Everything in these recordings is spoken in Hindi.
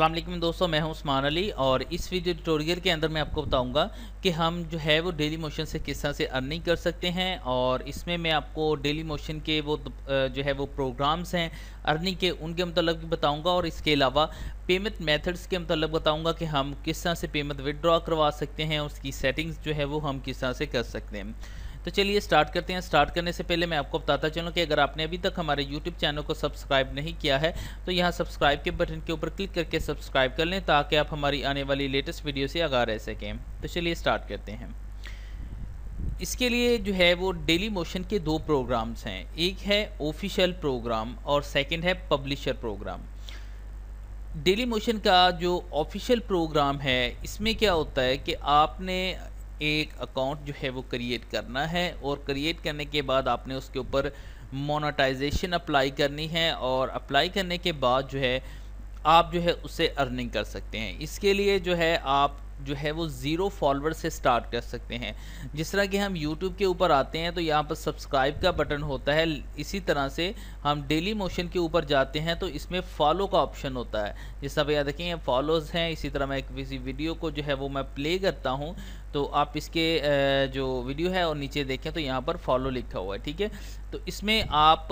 अस्सलाम वालेकुम दोस्तों मैं हूं उस्मान अली और इस वीडियो ट्यूटोरियल के अंदर मैं आपको बताऊंगा कि हम जो है वो डेली मोशन से किस तरह से अर्निंग कर सकते हैं और इसमें मैं आपको डेली मोशन के वो जो है वो प्रोग्राम्स हैं अर्निंग के उनके मतलब बताऊंगा और इसके अलावा पेमेंट मेथड्स के मतलब बताऊंगा कि हम किस तरह से पेमेंट विदड्रॉ करवा सकते हैं उसकी सेटिंग्स जो है वो हम किस तरह से कर सकते हैं तो चलिए स्टार्ट करते हैं स्टार्ट करने से पहले मैं आपको बताता चलूँ कि अगर आपने अभी तक हमारे यूट्यूब चैनल को सब्सक्राइब नहीं किया है तो यहाँ सब्सक्राइब के बटन के ऊपर क्लिक करके सब्सक्राइब कर लें ताकि आप हमारी आने वाली लेटेस्ट वीडियो से आगा रह सकें तो चलिए स्टार्ट करते हैं इसके लिए जो है वो डेली मोशन के दो प्रोग्राम्स हैं एक है ऑफिशियल प्रोग्राम और सेकंड है पब्लिशर प्रोग्राम डेली मोशन का जो ऑफिशियल प्रोग्राम है इसमें क्या होता है कि आपने एक अकाउंट जो है वो क्रिएट करना है और क्रिएट करने के बाद आपने उसके ऊपर मोनेटाइजेशन अप्लाई करनी है और अप्लाई करने के बाद जो है आप जो है उसे अर्निंग कर सकते हैं इसके लिए जो है आप जो है वो ज़ीरो फॉलोअर से स्टार्ट कर सकते हैं जिस तरह कि हम यूट्यूब के ऊपर आते हैं तो यहाँ पर सब्सक्राइब का बटन होता है इसी तरह से हम डेली मोशन के ऊपर जाते हैं तो इसमें फॉलो का ऑप्शन होता है जिस तरह याद रखें फॉलोज़ हैं इसी तरह मैं किसी वीडियो को जो है वो मैं प्ले करता हूँ तो आप इसके जो वीडियो है और नीचे देखें तो यहाँ पर फॉलो लिखा हुआ है ठीक है तो इसमें आप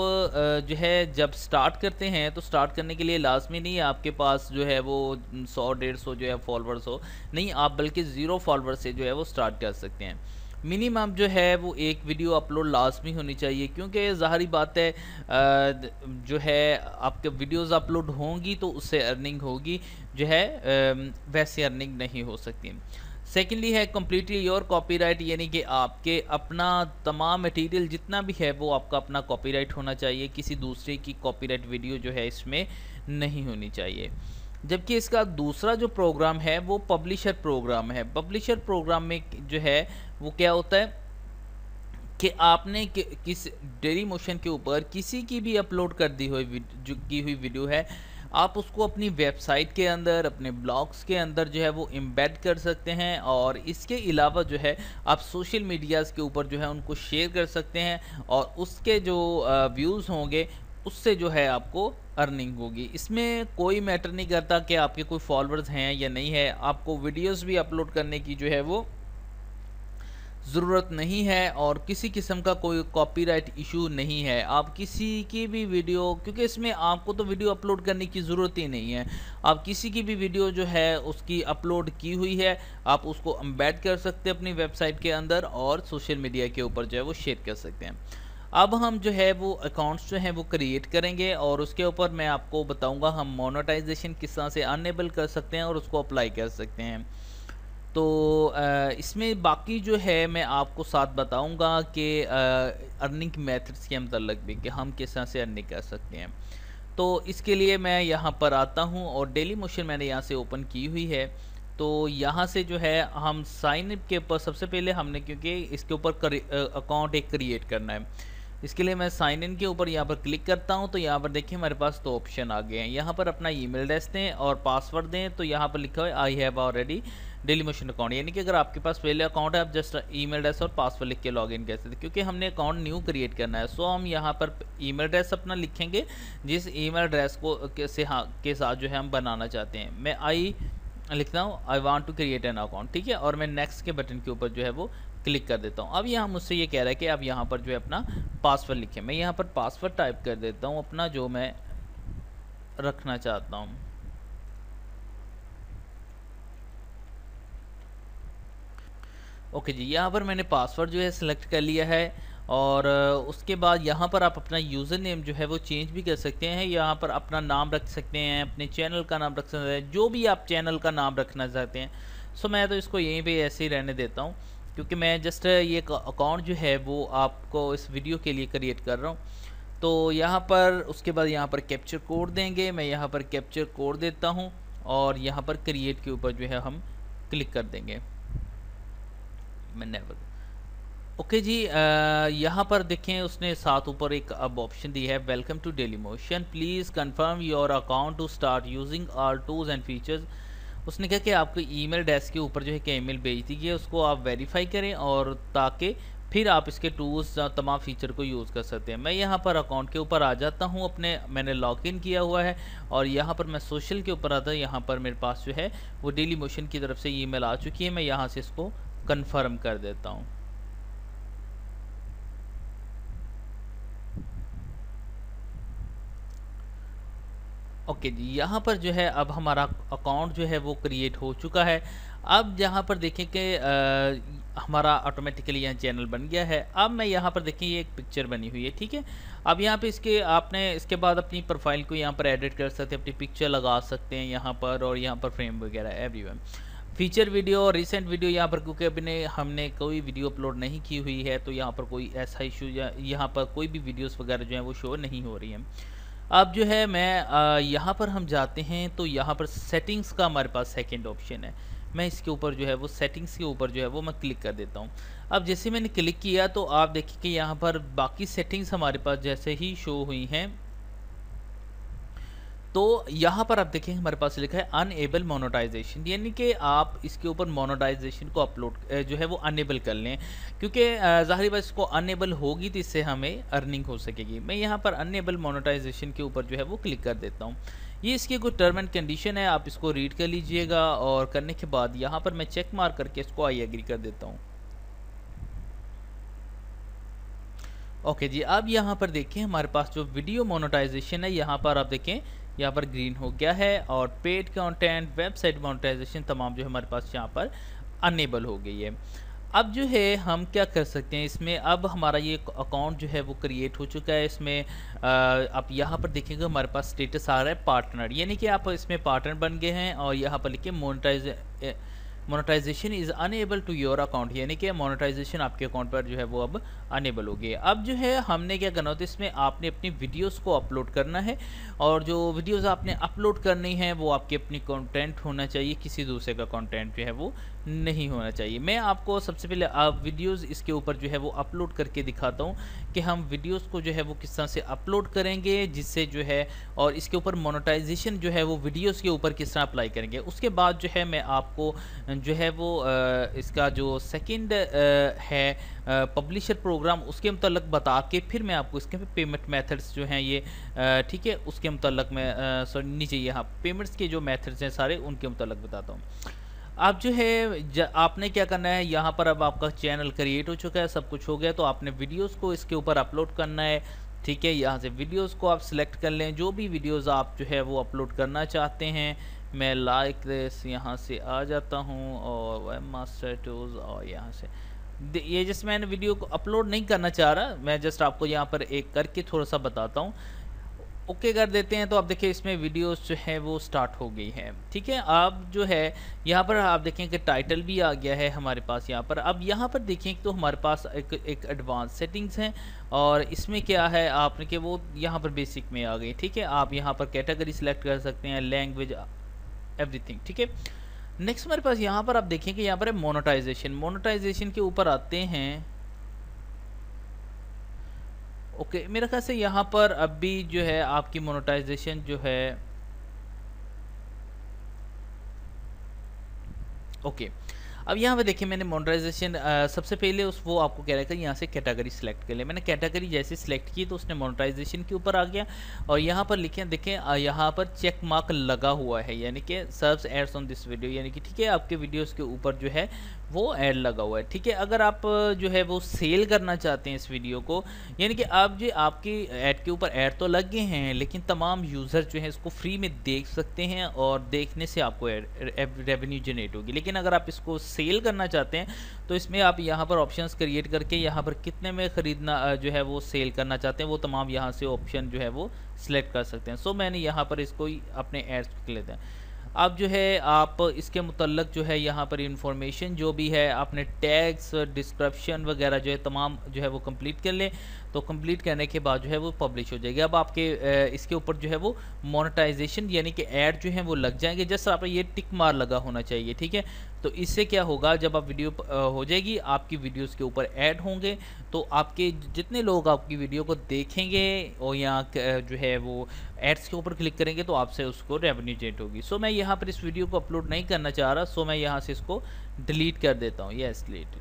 जो है जब स्टार्ट करते हैं तो स्टार्ट करने के लिए लाजमी नहीं आपके पास जो है वो सौ डेढ़ सौ जो है फॉलोअर्स हो नहीं आप बल्कि ज़ीरो फॉलोअर से जो है वो स्टार्ट कर सकते हैं मिनिमम जो है वो एक वीडियो अपलोड लाजमी होनी चाहिए क्योंकि ज़ाहरी बात है जो है आपके वीडियोस अपलोड होंगी तो उससे अर्निंग होगी जो है वैसे अर्निंग नहीं हो सकती सेकेंडली है कम्प्लीटली योर कॉपीराइट यानी कि आपके अपना तमाम मटेरियल जितना भी है वो आपका अपना कॉपीराइट होना चाहिए किसी दूसरे की कॉपीराइट वीडियो जो है इसमें नहीं होनी चाहिए जबकि इसका दूसरा जो प्रोग्राम है वो पब्लिशर प्रोग्राम है पब्लिशर प्रोग्राम में जो है वो क्या होता है कि आपने कि, किस डेरी मोशन के ऊपर किसी की भी अपलोड कर दी हुई जो की हुई वीडियो है आप उसको अपनी वेबसाइट के अंदर अपने ब्लॉग्स के अंदर जो है वो एम्बेड कर सकते हैं और इसके अलावा जो है आप सोशल मीडियाज़ के ऊपर जो है उनको शेयर कर सकते हैं और उसके जो व्यूज़ होंगे उससे जो है आपको अर्निंग होगी इसमें कोई मैटर नहीं करता कि आपके कोई फॉलोअर्स हैं या नहीं है आपको वीडियोस भी अपलोड करने की जो है वो ज़रूरत नहीं है और किसी किस्म का कोई कॉपीराइट इशू नहीं है आप किसी की भी वीडियो क्योंकि इसमें आपको तो वीडियो अपलोड करने की ज़रूरत ही नहीं है आप किसी की भी वीडियो जो है उसकी अपलोड की हुई है आप उसको अम्बेड कर सकते हैं अपनी वेबसाइट के अंदर और सोशल मीडिया के ऊपर जो है वो शेयर कर सकते हैं अब हम जो है वो अकाउंट्स जो हैं वो क्रिएट करेंगे और उसके ऊपर मैं आपको बताऊंगा हम मोनेटाइजेशन किस तरह से अनेबल कर सकते हैं और उसको अप्लाई कर सकते हैं तो इसमें बाकी जो है मैं आपको साथ बताऊंगा कि अर्निंग मेथड्स के मतलब भी कि हम किस तरह से अर्निंग कर सकते हैं तो इसके लिए मैं यहाँ पर आता हूँ और डेली मोशन मैंने यहाँ से ओपन की हुई है तो यहाँ से जो है हम साइन अप के ऊपर सबसे पहले हमने क्योंकि इसके ऊपर अकाउंट एक क्रिएट करना है इसके लिए मैं साइन इन के ऊपर यहाँ पर क्लिक करता हूँ तो यहाँ पर देखिए हमारे पास दो ऑप्शन आ गए हैं यहाँ पर अपना ईमेल एड्रेस दें और पासवर्ड दें तो यहाँ पर लिखा हुआ है I have already Dailymotion account यानी कि अगर आपके पास पहले अकाउंट है आप जस्ट ईमेल एड्रेस और पासवर्ड लिख के लॉग इन कर सकते क्योंकि हमने अकाउंट न्यू क्रिएट करना है सो हम यहाँ पर ईमेल एड्रेस अपना लिखेंगे जिस ईमेल एड्रेस को से हाँ के साथ जो है हम बनाना चाहते हैं मैं आई लिखता हूँ I want to create an account ठीक है और मैं नेक्स्ट के बटन के ऊपर जो है वो क्लिक कर देता हूँ अब यहाँ मुझसे ये कह रहा है कि आप यहाँ पर जो है अपना पासवर्ड लिखें मैं यहाँ पर पासवर्ड टाइप कर देता हूँ अपना जो मैं रखना चाहता हूँ ओके जी यहाँ पर मैंने पासवर्ड जो है सिलेक्ट कर लिया है और उसके बाद यहाँ पर आप अपना यूज़र नेम जो है वो चेंज भी कर सकते हैं यहाँ पर अपना नाम रख सकते हैं अपने चैनल का नाम रख सकते हैं जो भी आप चैनल का नाम रखना चाहते हैं सो मैं तो इसको यहीं पे ऐसे ही रहने देता हूँ क्योंकि मैं जस्ट ये अकाउंट जो है वो आपको इस वीडियो के लिए क्रिएट कर रहा हूँ तो यहाँ पर उसके बाद यहाँ पर कैप्चर कोड देंगे मैं यहाँ पर कैप्चर कोड देता हूँ और यहाँ पर क्रिएट के ऊपर जो है हम क्लिक कर देंगे में नेवर ओके जी यहाँ पर देखें उसने साथ ऊपर एक अब ऑप्शन दी है welcome to Dailymotion please confirm your account to start using our tools and features उसने कहा कि आपको ईमेल डेस्क के ऊपर जो है कि मेल भेज दीजिए उसको आप वेरीफाई करें और ताकि फिर आप इसके टूल्स तमाम फीचर को यूज़ कर सकते हैं मैं यहाँ पर अकाउंट के ऊपर आ जाता हूँ अपने मैंने लॉगिन किया हुआ है और यहाँ पर मैं सोशल के ऊपर आता हूँ यहाँ पर मेरे पास जो है वो डेली मोशन की तरफ से ईमेल आ चुकी है मैं यहाँ से इसको कंफर्म कर देता हूं ओके जी यहाँ पर जो है अब हमारा अकाउंट जो है वो क्रिएट हो चुका है अब यहाँ पर देखें कि हमारा ऑटोमेटिकली यहाँ चैनल बन गया है अब मैं यहाँ पर देखें ये एक पिक्चर बनी हुई है ठीक है अब यहाँ पे इसके आपने इसके बाद अपनी प्रोफाइल को यहाँ पर एडिट कर सकते हैं अपनी पिक्चर लगा सकते हैं यहाँ पर और यहाँ पर फ्रेम वगैरह एवरीवन फीचर वीडियो और रिसेंट वीडियो यहाँ पर क्योंकि अभी ने हमने कोई वीडियो अपलोड नहीं की हुई है तो यहाँ पर कोई ऐसा इशू या यहाँ पर कोई भी वीडियोस वगैरह जो है वो शो नहीं हो रही हैं अब जो है मैं यहाँ पर हम जाते हैं तो यहाँ पर सेटिंग्स का हमारे पास सेकेंड ऑप्शन है मैं इसके ऊपर जो है वो सेटिंग्स के ऊपर जो है वो मैं क्लिक कर देता हूँ अब जैसे मैंने क्लिक किया तो आप देखिए कि यहाँ पर बाकी सेटिंग्स हमारे पास जैसे ही शो हुई हैं तो यहाँ पर आप देखें हमारे पास लिखा है अनएबल मोनोटाइजेशन यानी कि आप इसके ऊपर मोनोटाइजेशन को अपलोड जो है वो अनएबल कर लें क्योंकि ज़ाहिर बात इसको अनएबल होगी तो इससे हमें अर्निंग हो सकेगी मैं यहाँ पर अनएबल मोनोटाइजेशन के ऊपर जो है वो क्लिक कर देता हूँ ये इसकी कुछ टर्म एंड कंडीशन है आप इसको रीड कर लीजिएगा और करने के बाद यहाँ पर मैं चेक मार करके इसको आई एग्री कर देता हूँ ओके जी अब यहाँ पर देखें हमारे पास जो वीडियो मोनोटाइजेशन है यहाँ पर आप देखें यहाँ पर ग्रीन हो गया है और पेड कंटेंट वेबसाइट मोनेटाइजेशन तमाम जो हमारे पास यहाँ पर अनेबल हो गई है अब जो है हम क्या कर सकते हैं इसमें अब हमारा ये अकाउंट जो है वो क्रिएट हो चुका है इसमें आप यहाँ पर देखेंगे हमारे पास स्टेटस आ रहा है पार्टनर यानी कि आप इसमें पार्टनर बन गए हैं और यहाँ पर लिखिए monetize monetization is enable to your account यानी कि मोनोटाइजेशन आपके अकाउंट पर जो है वो अब अनेबल हो गई अब जो है हमने क्या करना होता है इसमें आपने अपनी वीडियोस को अपलोड करना है और जो वीडियोस आपने अपलोड करनी है वो आपके अपनी कंटेंट होना चाहिए किसी दूसरे का कंटेंट जो है वो नहीं होना चाहिए मैं आपको सबसे पहले आप वीडियोस इसके ऊपर जो है वो अपलोड करके दिखाता हूँ कि हम वीडियोस को जो है वो किस तरह से अपलोड करेंगे जिससे जो है और इसके ऊपर मोनोटाइजेशन जो है वो वीडियोस के ऊपर किस तरह अप्लाई करेंगे उसके बाद जो है मैं आपको जो है वो इसका जो सेकंड है पब्लिशर प्रोग्राम उसके मतलब बता के फिर मैं आपको इसके पेमेंट मेथड्स जो हैं ये ठीक है उसके मतलब मैं सॉरी नीचे यहाँ पेमेंट्स के जो मेथड्स हैं सारे उनके मतलब बताता हूँ आप जो है आपने क्या करना है यहाँ पर अब आपका चैनल क्रिएट हो चुका है सब कुछ हो गया तो आपने वीडियोस को इसके ऊपर अपलोड करना है ठीक है यहाँ से वीडियोस को आप सिलेक्ट कर लें जो भी वीडियोस आप जो है वो अपलोड करना चाहते हैं मैं लाइक दिस यहाँ से आ जाता हूँ और वेब मास्टर टूल्स और यहाँ से ये जिस मैंने वीडियो को अपलोड नहीं करना चाह रहा मैं जस्ट आपको यहाँ पर एक करके थोड़ा सा बताता हूँ ओके कर देते हैं तो आप देखिए इसमें वीडियोस जो है वो स्टार्ट हो गई है ठीक है आप जो है यहाँ पर आप देखें कि टाइटल भी आ गया है हमारे पास यहाँ पर अब यहाँ पर देखें तो हमारे पास एक एक एडवांस सेटिंग्स हैं और इसमें क्या है आपने के वो यहाँ पर बेसिक में आ गई ठीक है आप यहाँ पर कैटेगरी सेलेक्ट कर सकते हैं लैंग्वेज एवरीथिंग ठीक है नेक्स्ट हमारे पास यहाँ पर आप देखेंगे यहाँ पर है मोनोटाइजेशन मोनोटाइजेशन के ऊपर आते हैं ओके okay, मेरे ख्याल से यहाँ पर अभी जो है आपकी मोनोटाइजेशन जो है ओके okay. अब यहाँ पर देखिए मैंने मोनराइजेशन सबसे पहले उस वो आपको कह रहा था यहाँ से कैटेगरी सेलेक्ट कर लिया मैंने कैटेगरी जैसे सेलेक्ट की तो उसने मोनराइजेशन के ऊपर आ गया और यहाँ पर लिखे देखें यहाँ पर चेक मार्क लगा हुआ है यानी कि serves ads on this video यानी कि ठीक है आपके वीडियोज़ के ऊपर जो है वो एड लगा हुआ है ठीक है अगर आप जो है वो सेल करना चाहते हैं इस वीडियो को यानी कि आप जो आपकी ऐड के ऊपर ऐड तो लग गए हैं लेकिन तमाम यूज़र जो है इसको फ्री में देख सकते हैं और देखने से आपको रेवेन्यू जनरेट होगी लेकिन अगर आप इसको सेल करना चाहते हैं तो इसमें आप यहाँ पर ऑप्शंस क्रिएट करके यहाँ पर कितने में ख़रीदना जो है वो सेल करना चाहते हैं वो तमाम यहाँ से ऑप्शन जो है वो सिलेक्ट कर सकते हैं सो मैंने यहाँ पर इसको अपने एड्स को लेते हैं अब जो है आप इसके मतलब जो है यहाँ पर इंफॉर्मेशन जो भी है आपने टैग्स डिस्क्रप्शन वगैरह जो है तमाम जो है वो कम्प्लीट कर लें तो कंप्लीट करने के बाद जो है वो पब्लिश हो जाएगी अब आपके इसके ऊपर जो है वो मोनेटाइजेशन यानी कि ऐड जो है वो लग जाएंगे जस्ट आप ये टिक मार लगा होना चाहिए ठीक है तो इससे क्या होगा जब आप वीडियो हो जाएगी आपकी वीडियोस के ऊपर ऐड होंगे तो आपके जितने लोग आपकी वीडियो को देखेंगे और यहाँ जो है वो एड्स के ऊपर क्लिक करेंगे तो आपसे उसको रेवेन्यू जेट होगी सो मैं यहाँ पर इस वीडियो को अपलोड नहीं करना चाह रहा सो मैं यहाँ से इसको डिलीट कर देता हूँ यस डिलीट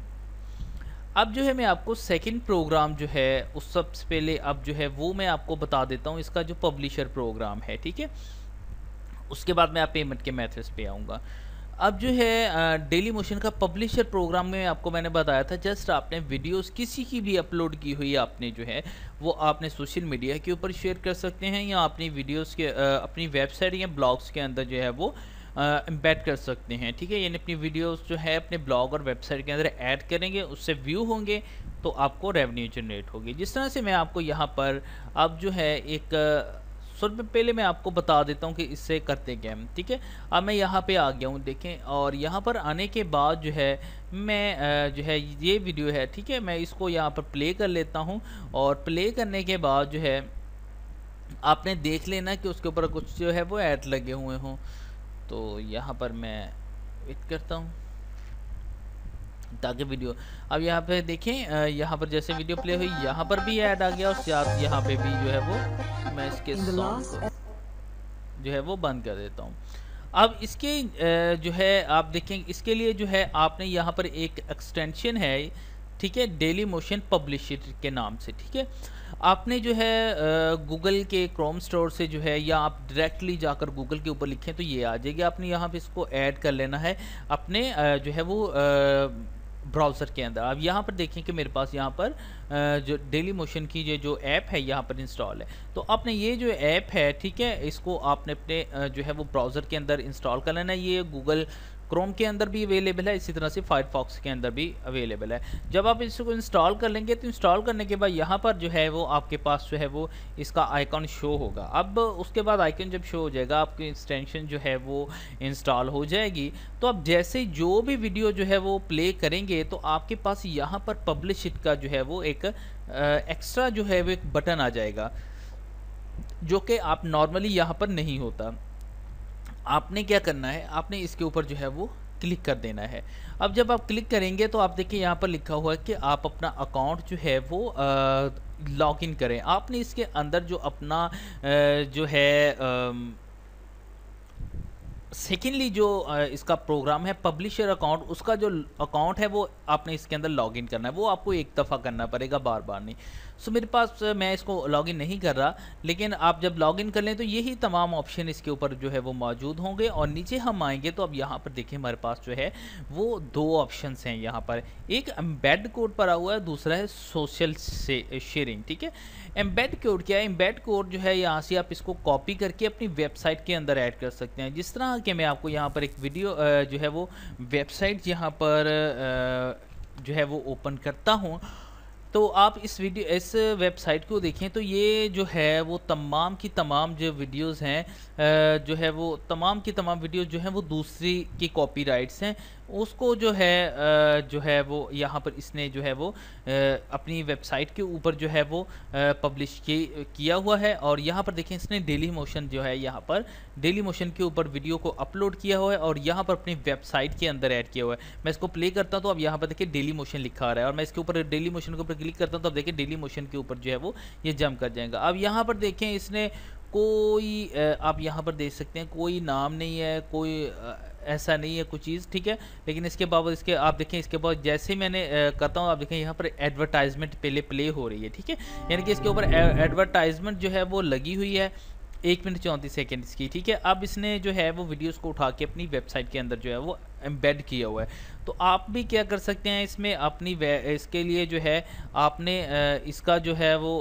अब जो है मैं आपको सेकंड प्रोग्राम जो है उस सबसे पहले अब जो है वो मैं आपको बता देता हूँ इसका जो पब्लिशर प्रोग्राम है ठीक है उसके बाद मैं आप पेमेंट के मेथड्स पे आऊँगा अब जो है डेली मोशन का पब्लिशर प्रोग्राम में आपको मैंने बताया था जस्ट आपने वीडियोस किसी की भी अपलोड की हुई आपने जो है वो आपने सोशल मीडिया के ऊपर शेयर कर सकते हैं या अपनी वीडियोस के आ, अपनी वेबसाइट या ब्लॉग्स के अंदर जो है वो एम्बेड कर सकते हैं ठीक है यानी अपनी वीडियोस जो है अपने ब्लॉग और वेबसाइट के अंदर ऐड करेंगे उससे व्यू होंगे तो आपको रेवेन्यू जनरेट होगी जिस तरह से मैं आपको यहाँ पर अब जो है एक सौ पहले मैं आपको बता देता हूँ कि इससे करते क्या हैं ठीक है अब मैं यहाँ पे आ गया हूँ देखें और यहाँ पर आने के बाद जो है मैं जो है ये वीडियो है ठीक है मैं इसको यहाँ पर प्ले कर लेता हूँ और प्ले करने के बाद जो है आपने देख लेना कि उसके ऊपर कुछ जो है वो ऐड लगे हुए हों तो यहाँ पर मैं वेट करता हूँ ताकि वीडियो अब यहाँ पे देखें यहाँ पर जैसे वीडियो प्ले हुई यहाँ पर भी ऐड आ गया और साथ यहाँ पे भी जो है वो मैं इसके सॉन्ग को जो है वो बंद कर देता हूँ अब इसके जो है आप देखें इसके लिए जो है आपने यहाँ पर एक एक्सटेंशन है ठीक है डेली मोशन पब्लिशर के नाम से ठीक है आपने जो है गूगल के क्रोम स्टोर से जो है या आप डायरेक्टली जाकर गूगल के ऊपर लिखें तो ये आ जाएगी आपने यहाँ पे इसको ऐड कर लेना है अपने जो है वो ब्राउज़र के अंदर अब यहाँ पर देखें कि मेरे पास यहाँ पर जो डेली मोशन की जो जो ऐप है यहाँ पर इंस्टॉल है तो आपने ये जो ऐप है ठीक है इसको आपने अपने जो है वो ब्राउज़र के अंदर इंस्टॉल कर लेना है ये गूगल क्रोम के अंदर भी अवेलेबल है इसी तरह से फायरफॉक्स के अंदर भी अवेलेबल है जब आप इसको इंस्टॉल कर लेंगे तो इंस्टॉल करने के बाद यहाँ पर जो है वो आपके पास जो है वो इसका आइकॉन शो होगा अब उसके बाद आइकन जब शो हो जाएगा आपकी एक्सटेंशन जो है वो इंस्टॉल हो जाएगी तो आप जैसे जो भी वीडियो जो है वो प्ले करेंगे तो आपके पास यहाँ पर पब्लिश इट का जो है वो एक एक्स्ट्रा जो है वो एक बटन आ जाएगा जो कि आप नॉर्मली यहाँ पर नहीं होता आपने क्या करना है आपने इसके ऊपर जो है वो क्लिक कर देना है अब जब आप क्लिक करेंगे तो आप देखिए यहाँ पर लिखा हुआ है कि आप अपना अकाउंट जो है वो लॉगिन करें आपने इसके अंदर जो अपना आ, जो है आ, सेकेंडली जो इसका प्रोग्राम है पब्लिशर अकाउंट उसका जो अकाउंट है वो आपने इसके अंदर इन करना है वो आपको एक दफ़ा करना पड़ेगा बार बार नहीं सो so, मेरे पास मैं इसको लॉगिन नहीं कर रहा लेकिन आप जब इन कर लें तो यही तमाम ऑप्शन इसके ऊपर जो है वो मौजूद होंगे और नीचे हम आएंगे तो अब यहाँ पर देखें हमारे पास जो है वो दो ऑप्शन हैं यहाँ पर एक एम्बेड कोड पर हुआ है दूसरा है सोशल शेयरिंग ठीक है एम्बेड कोड क्या है एम्बेड कोड जो है यहाँ से आप इसको कॉपी करके अपनी वेबसाइट के अंदर ऐड कर सकते हैं जिस तरह कि मैं आपको यहाँ पर एक वीडियो जो है वो वेबसाइट यहाँ पर जो है वो ओपन करता हूँ तो आप इस वीडियो इस वेबसाइट को देखें तो ये जो है वो तमाम की तमाम जो वीडियोस हैं जो है वो तमाम की तमाम वीडियोस जो हैं वो दूसरी की कॉपीराइट्स हैं उसको जो है जो है वो यहाँ पर इसने जो है वो अपनी वेबसाइट के ऊपर जो है वो पब्लिश किया हुआ है और यहाँ पर देखें इसने डेली मोशन जो है यहाँ पर डेली मोशन के ऊपर वीडियो को अपलोड किया हुआ है और यहाँ पर अपनी वेबसाइट के अंदर ऐड किया हुआ है मैं इसको प्ले करता हूँ तो अब यहाँ पर देखिए डेली मोशन लिखा आ रहा है और मैं इसके ऊपर डेली मोशन के ऊपर क्लिक करता हूँ तो आप देखें डेली मोशन के ऊपर जो है वो ये जम कर जाएगा अब यहाँ पर देखें इसने कोई आप यहाँ पर देख सकते हैं कोई नाम नहीं है कोई ऐसा नहीं है कुछ चीज़ ठीक है लेकिन इसके बावजूद इसके आप देखें इसके बाद जैसे मैंने कहता हूँ आप देखें यहाँ पर एडवर्टाइजमेंट पहले प्ले हो रही है ठीक है यानी कि इसके ऊपर एडवर्टाइजमेंट जो है वो लगी हुई है एक मिनट चौंतीस सेकेंड्स की ठीक है अब इसने जो है वो वीडियोस को उठा के अपनी वेबसाइट के अंदर जो है वो एम्बेड किया हुआ है तो आप भी क्या कर सकते हैं इसमें अपनी इसके लिए जो है आपने इसका जो है वो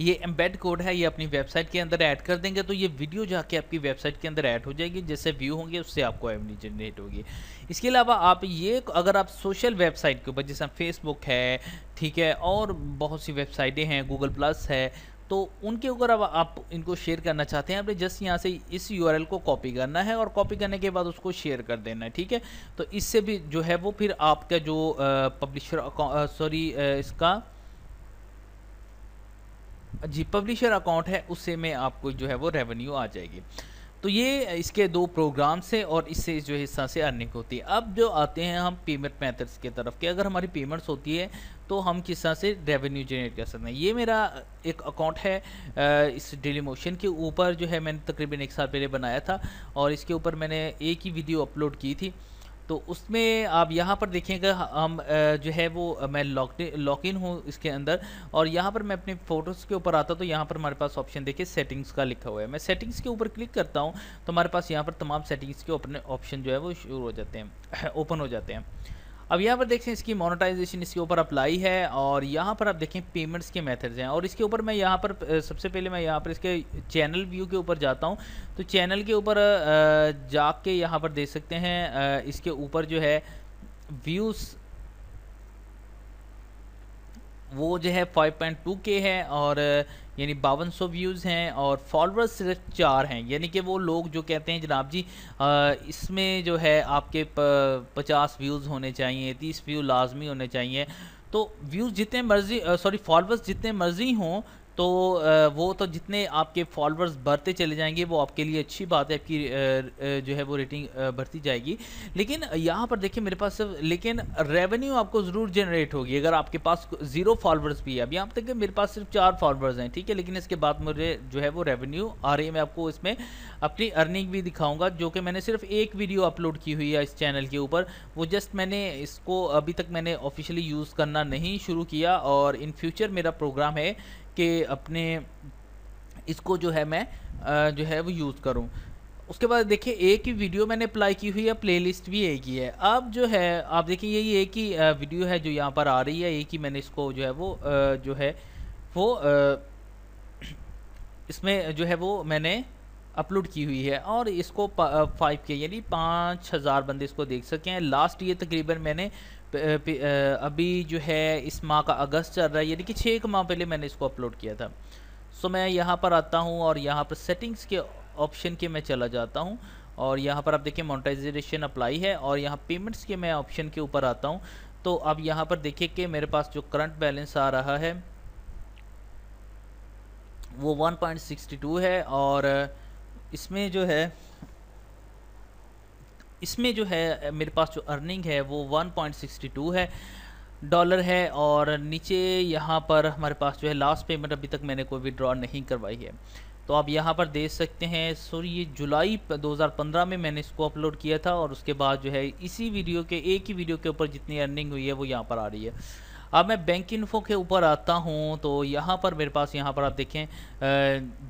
ये एम्बेड कोड है ये अपनी वेबसाइट के अंदर ऐड कर देंगे तो ये वीडियो जाके आपकी वेबसाइट के अंदर ऐड हो जाएगी जैसे व्यू होंगे उससे आपको एवनी जनरेट होगी इसके अलावा आप ये अगर आप सोशल वेबसाइट के ऊपर जैसे फेसबुक है ठीक है और बहुत सी वेबसाइटें हैं गूगल प्लस है तो उनके ऊपर अब आप इनको शेयर करना चाहते हैं आपने जस्ट यहाँ से इस यू को कॉपी करना है और कॉपी करने के बाद उसको शेयर कर देना है ठीक है तो इससे भी जो है वो फिर आपका जो पब्लिशर सॉरी इसका जी पब्लिशर अकाउंट है उससे में आपको जो है वो रेवेन्यू आ जाएगी तो ये इसके दो प्रोग्राम्स हैं और इससे जो हिस्सा से अर्निंग होती है अब जो आते हैं हम पेमेंट मैथड्स की तरफ कि अगर हमारी पेमेंट्स होती है तो हम किस तरह से रेवेन्यू जनरेट कर सकते हैं ये मेरा एक अकाउंट है इस डेली मोशन के ऊपर जो है मैंने तकरीबन एक साल पहले बनाया था और इसके ऊपर मैंने एक ही वीडियो अपलोड की थी तो उसमें आप यहाँ पर देखेंगे हम जो है वो मैं लॉक लॉक इन हूँ इसके अंदर और यहाँ पर मैं अपने फ़ोटोज़ के ऊपर आता तो यहाँ पर हमारे पास ऑप्शन देखिए सेटिंग्स का लिखा हुआ है मैं सेटिंग्स के ऊपर क्लिक करता हूँ तो हमारे पास यहाँ पर तमाम सेटिंग्स के ऊपर ऑप्शन जो है वो शुरू हो जाते हैं ओपन हो जाते हैं अब यहाँ पर देखें इसकी मोनेटाइजेशन इसके ऊपर अप्लाई है और यहाँ पर आप देखें पेमेंट्स के मेथड्स हैं और इसके ऊपर मैं यहाँ पर सबसे पहले मैं यहाँ पर इसके चैनल व्यू के ऊपर जाता हूँ तो चैनल के ऊपर जाके यहाँ पर देख सकते हैं इसके ऊपर जो है व्यूज़ वो जो है 5.2 के है और यानी बावन सौ व्यूज़ हैं और फॉलोअर्स सिर्फ चार हैं यानी कि वो लोग जो कहते हैं जनाब जी इसमें जो है आपके पचास व्यूज़ होने चाहिए तीस व्यू लाजमी होने चाहिए तो व्यूज़ जितने मर्ज़ी सॉरी फॉलोअर्स जितने मर्ज़ी हों तो वो तो जितने आपके फॉलोअर्स बढ़ते चले जाएंगे वो आपके लिए अच्छी बात है आपकी जो है वो रेटिंग बढ़ती जाएगी लेकिन यहाँ पर देखिए मेरे पास सिर्फ लेकिन रेवेन्यू आपको ज़रूर जनरेट होगी अगर आपके पास ज़ीरो फॉलोअर्स भी है अभी आप तक मेरे पास सिर्फ चार फॉलोअर्स हैं ठीक है लेकिन इसके बाद मुझे जो है वो रेवेन्यू आ रही है मैं आपको इसमें अपनी अर्निंग भी दिखाऊंगा जो कि मैंने सिर्फ एक वीडियो अपलोड की हुई है इस चैनल के ऊपर वो जस्ट मैंने इसको अभी तक मैंने ऑफिशियली यूज़ करना नहीं शुरू किया और इन फ्यूचर मेरा प्रोग्राम है कि अपने इसको जो है मैं जो है वो यूज़ करूँ उसके बाद देखिए एक ही वीडियो मैंने अप्लाई की हुई है प्लेलिस्ट भी एक ही है अब जो है आप देखिए यही एक ही वीडियो है जो यहाँ पर आ रही है एक ही मैंने इसको जो है वो जो है वो इसमें जो है वो मैंने अपलोड की हुई है और इसको फाइव के यानी पाँच हज़ार बंदे इसको देख सके हैं लास्ट ये तकरीबन मैंने अभी जो है इस माह का अगस्त चल रहा है यानी कि छः एक माह पहले मैंने इसको अपलोड किया था सो मैं यहाँ पर आता हूँ और यहाँ पर सेटिंग्स के ऑप्शन के मैं चला जाता हूँ और यहाँ पर आप देखिए मोनेटाइजेशन अप्लाई है और यहाँ पेमेंट्स के मैं ऑप्शन के ऊपर आता हूँ तो अब यहाँ पर देखिए कि मेरे पास जो करंट बैलेंस आ रहा है वो 1.62 है और इसमें जो है इसमें जो है मेरे पास जो अर्निंग है वो 1.62 है डॉलर है और नीचे यहाँ पर हमारे पास जो है लास्ट पेमेंट अभी तक मैंने कोई विड्रॉ नहीं करवाई है तो आप यहाँ पर देख सकते हैं सो ये जुलाई 2015 में मैंने इसको अपलोड किया था और उसके बाद जो है इसी वीडियो के एक ही वीडियो के ऊपर जितनी अर्निंग हुई है वो यहाँ पर आ रही है अब मैं बैंक इन्फो के ऊपर आता हूँ तो यहाँ पर मेरे पास यहाँ पर आप देखें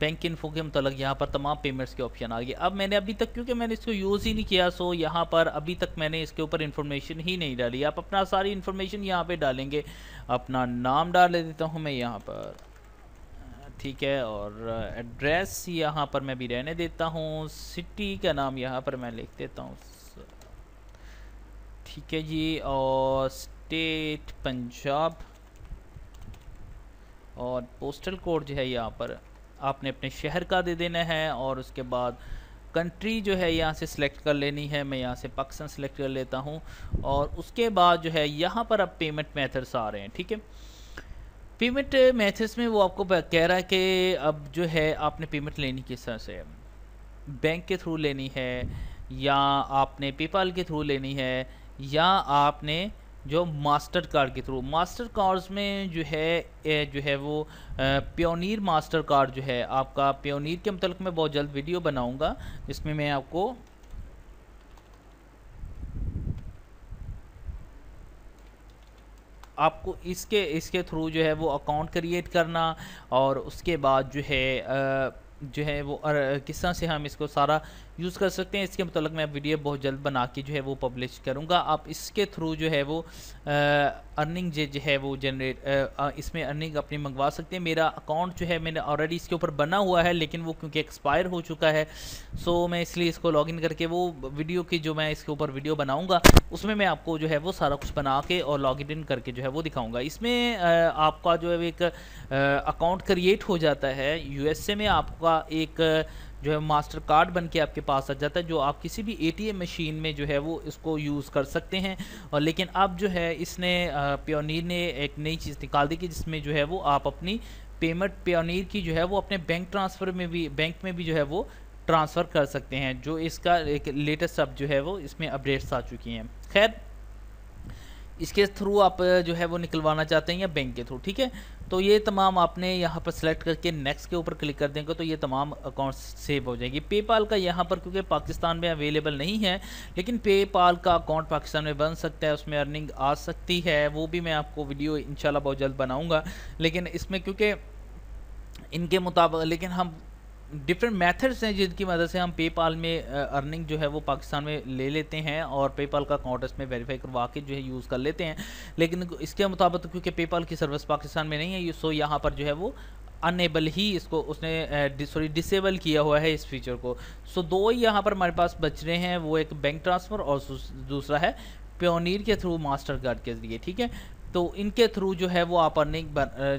बैंक इन्फो के मतलब यहाँ पर तमाम पेमेंट्स के ऑप्शन आ गए अब मैंने अभी तक क्योंकि मैंने इसको यूज़ ही नहीं किया सो यहाँ पर अभी तक मैंने इसके ऊपर इन्फॉर्मेशन ही नहीं डाली आप अपना सारी इन्फॉर्मेशन यहाँ पर डालेंगे अपना नाम डाल देता हूँ मैं यहाँ पर ठीक है और एड्रेस यहाँ पर मैं भी रहने देता हूँ सिटी का नाम यहाँ पर मैं लिख देता हूँ ठीक है जी और स्टेट पंजाब और पोस्टल कोड जो है यहाँ पर आपने अपने शहर का दे देना है और उसके बाद कंट्री जो है यहाँ से सिलेक्ट कर लेनी है मैं यहाँ से पाकिस्तान सेलेक्ट कर लेता हूँ और उसके बाद जो है यहाँ पर अब पेमेंट मेथड्स आ रहे हैं ठीक है पेमेंट मेथड्स में वो आपको कह रहा है कि अब जो है आपने पेमेंट लेनी किस तरह से बैंक के थ्रू लेनी है या आपने पेपाल के थ्रू लेनी है या आपने जो मास्टर कार्ड के थ्रू मास्टर कार्ड्स में जो है जो है वो प्योनीर मास्टर कार्ड जो है आपका प्योनीर के मतलब मैं बहुत जल्द वीडियो बनाऊंगा जिसमें मैं आपको आपको इसके इसके थ्रू जो है वो अकाउंट क्रिएट करना और उसके बाद जो है आ, जो है वो किस तरह से हम इसको सारा यूज़ कर सकते हैं इसके मतलब मैं वीडियो बहुत जल्द बना के जो है वो पब्लिश करूँगा आप इसके थ्रू जो है वो आ, अर्निंग जो है वो जनरेट इसमें अर्निंग अपनी मंगवा सकते हैं मेरा अकाउंट जो है मैंने ऑलरेडी इसके ऊपर बना हुआ है लेकिन वो क्योंकि एक्सपायर हो चुका है सो मैं इसलिए इसको लॉगिन करके वो वीडियो की जो मैं इसके ऊपर वीडियो बनाऊँगा उसमें मैं आपको जो है वो सारा कुछ बना के और लॉगिन इन करके जो है वो दिखाऊँगा इसमें आपका जो है एक अकाउंट क्रिएट हो जाता है यू में आपका एक जो है मास्टर कार्ड बन के आपके पास आ जाता है जो आप किसी भी एटीएम मशीन में जो है वो इसको यूज़ कर सकते हैं और लेकिन अब जो है इसने प्योनीर ने एक नई चीज़ निकाल दी कि जिसमें जो है वो आप अपनी पेमेंट प्योनीर की जो है वो अपने बैंक ट्रांसफ़र में भी बैंक में भी जो है वो ट्रांसफ़र कर सकते हैं जो इसका एक लेटेस्ट अब जो है वो इसमें अपडेट्स आ चुकी हैं खैर इसके थ्रू आप जो है वो निकलवाना चाहते हैं या बैंक के थ्रू ठीक है तो ये तमाम आपने यहाँ पर सेलेक्ट करके नेक्स्ट के ऊपर क्लिक कर देंगे तो ये तमाम अकाउंट सेव हो जाएंगे पेपाल का यहाँ पर क्योंकि पाकिस्तान में अवेलेबल नहीं है लेकिन पेपाल का अकाउंट पाकिस्तान में बन सकता है उसमें अर्निंग आ सकती है वो भी मैं आपको वीडियो इंशाल्लाह बहुत जल्द बनाऊँगा लेकिन इसमें क्योंकि इनके मुताबिक लेकिन हम डिफरेंट मेथड्स हैं जिनकी मदद से हम पेपाल में अर्निंग जो है वो पाकिस्तान में ले लेते हैं और पेपाल का अकाउंट में वेरीफाई करवा के जो है यूज़ कर लेते हैं लेकिन इसके मुताबिक तो क्योंकि पेपाल की सर्विस पाकिस्तान में नहीं है सो यहाँ पर जो है वो अनएबल ही इसको उसने सॉरी डिसेबल किया हुआ है इस फीचर को सो so, दो ही यहाँ पर हमारे पास बच रहे हैं वो एक बैंक ट्रांसफ़र और दूसरा है प्योनीर के थ्रू मास्टर कार्ड के ज़रिए ठीक है तो इनके थ्रू जो है वो आप अर्निंग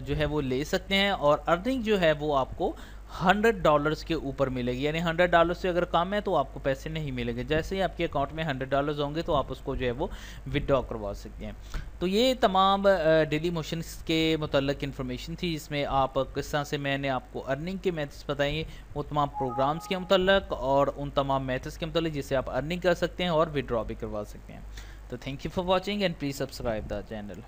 जो है वो ले सकते हैं और अर्निंग जो है वो आपको हंड्रेड डॉलर्स के ऊपर मिलेगी यानी हंड्रेड डॉलर से अगर कम है तो आपको पैसे नहीं मिलेंगे जैसे ही आपके अकाउंट में हंड्रेड डॉलर्स होंगे तो आप उसको जो है वो विदड्रॉ करवा सकते हैं तो ये तमाम डेली मोशन के मतलब इन्फॉर्मेशन थी जिसमें आप किस तरह से मैंने आपको अर्निंग के मैथ्स बताएँ वो तमाम प्रोग्राम्स के मतलब और उन तमाम मैथ्स के मतलब जिससे आप अर्निंग कर सकते हैं और विदड्रॉ भी करवा सकते हैं तो thank you for watching and please subscribe the channel